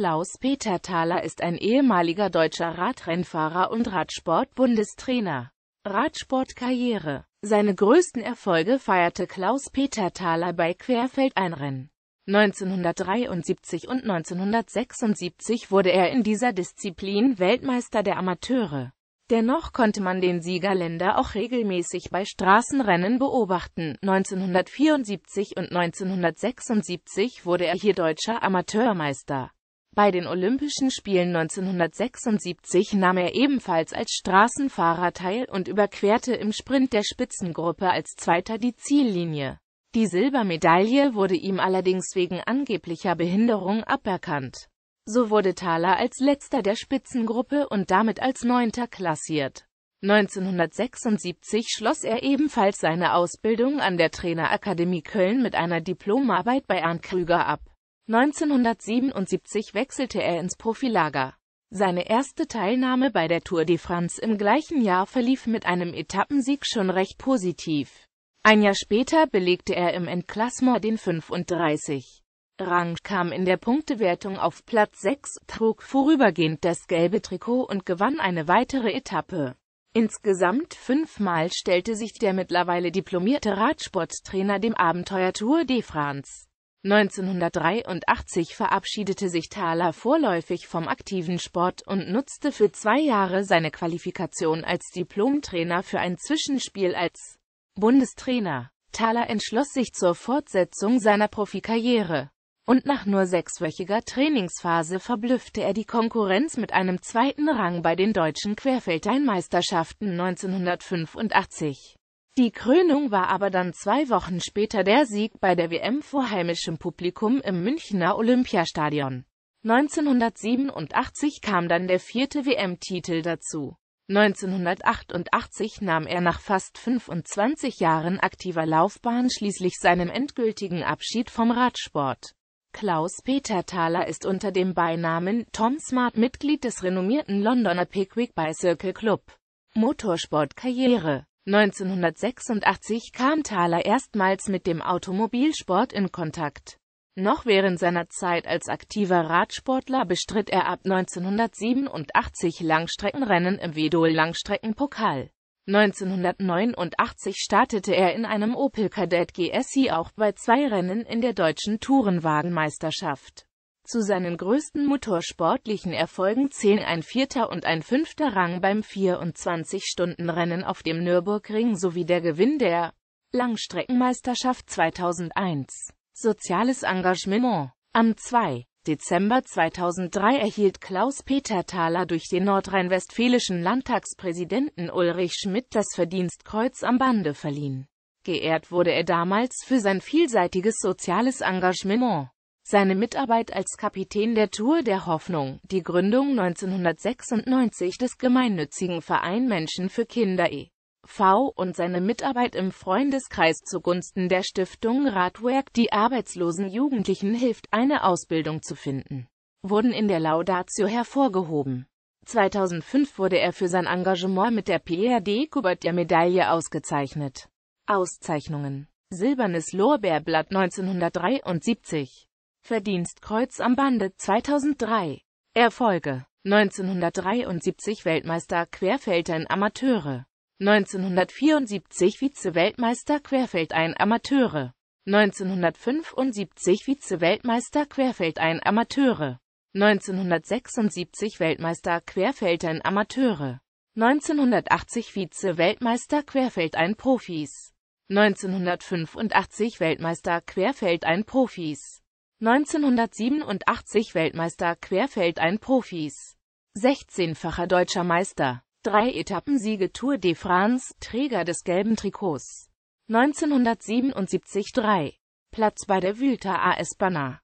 Klaus-Peter Thaler ist ein ehemaliger deutscher Radrennfahrer und Radsport-Bundestrainer. Radsportkarriere Seine größten Erfolge feierte Klaus-Peter Thaler bei Querfeldeinrennen. 1973 und 1976 wurde er in dieser Disziplin Weltmeister der Amateure. Dennoch konnte man den Siegerländer auch regelmäßig bei Straßenrennen beobachten. 1974 und 1976 wurde er hier deutscher Amateurmeister. Bei den Olympischen Spielen 1976 nahm er ebenfalls als Straßenfahrer teil und überquerte im Sprint der Spitzengruppe als Zweiter die Ziellinie. Die Silbermedaille wurde ihm allerdings wegen angeblicher Behinderung aberkannt. So wurde Thaler als letzter der Spitzengruppe und damit als Neunter klassiert. 1976 schloss er ebenfalls seine Ausbildung an der Trainerakademie Köln mit einer Diplomarbeit bei Arndt Krüger ab. 1977 wechselte er ins Profilager. Seine erste Teilnahme bei der Tour de France im gleichen Jahr verlief mit einem Etappensieg schon recht positiv. Ein Jahr später belegte er im Endklassement den 35. Rang, kam in der Punktewertung auf Platz 6, trug vorübergehend das gelbe Trikot und gewann eine weitere Etappe. Insgesamt fünfmal stellte sich der mittlerweile diplomierte Radsporttrainer dem Abenteuer Tour de France. 1983 verabschiedete sich Thaler vorläufig vom aktiven Sport und nutzte für zwei Jahre seine Qualifikation als Diplomtrainer für ein Zwischenspiel als Bundestrainer. Thaler entschloss sich zur Fortsetzung seiner Profikarriere. Und nach nur sechswöchiger Trainingsphase verblüffte er die Konkurrenz mit einem zweiten Rang bei den deutschen Querfeldeinmeisterschaften 1985. Die Krönung war aber dann zwei Wochen später der Sieg bei der WM vor heimischem Publikum im Münchner Olympiastadion. 1987 kam dann der vierte WM-Titel dazu. 1988 nahm er nach fast 25 Jahren aktiver Laufbahn schließlich seinen endgültigen Abschied vom Radsport. Klaus-Peter Thaler ist unter dem Beinamen Tom Smart Mitglied des renommierten Londoner Pickwick Bicycle Club. Motorsportkarriere 1986 kam Thaler erstmals mit dem Automobilsport in Kontakt. Noch während seiner Zeit als aktiver Radsportler bestritt er ab 1987 Langstreckenrennen im Wedel-Langstreckenpokal. 1989 startete er in einem Opel Kadett GSI auch bei zwei Rennen in der deutschen Tourenwagenmeisterschaft. Zu seinen größten motorsportlichen Erfolgen zählen ein vierter und ein fünfter Rang beim 24-Stunden-Rennen auf dem Nürburgring sowie der Gewinn der Langstreckenmeisterschaft 2001. Soziales Engagement Am 2. Dezember 2003 erhielt Klaus-Peter Thaler durch den nordrhein-westfälischen Landtagspräsidenten Ulrich Schmidt das Verdienstkreuz am Bande verliehen. Geehrt wurde er damals für sein vielseitiges soziales Engagement seine Mitarbeit als Kapitän der Tour der Hoffnung, die Gründung 1996 des gemeinnützigen Verein Menschen für Kinder e.V. und seine Mitarbeit im Freundeskreis zugunsten der Stiftung Radwerk, die arbeitslosen Jugendlichen hilft, eine Ausbildung zu finden, wurden in der Laudatio hervorgehoben. 2005 wurde er für sein Engagement mit der PRD Kubert-Medaille ausgezeichnet. Auszeichnungen Silbernes Lorbeerblatt 1973 Verdienstkreuz am Bande 2003. Erfolge 1973 Weltmeister Querfeldern Amateure 1974 Vize-Weltmeister Querfeldein Amateure 1975 Vize-Weltmeister Querfeldein Amateure 1976 Weltmeister Querfeldern Amateure 1980 Vize-Weltmeister Querfeldein Profis 1985 Weltmeister Querfeldein Profis 1987 Weltmeister Querfeld ein profis 16-facher deutscher Meister, drei Etappensiege Tour de France, Träger des gelben Trikots. 1977 3. Platz bei der Wülter AS Banner.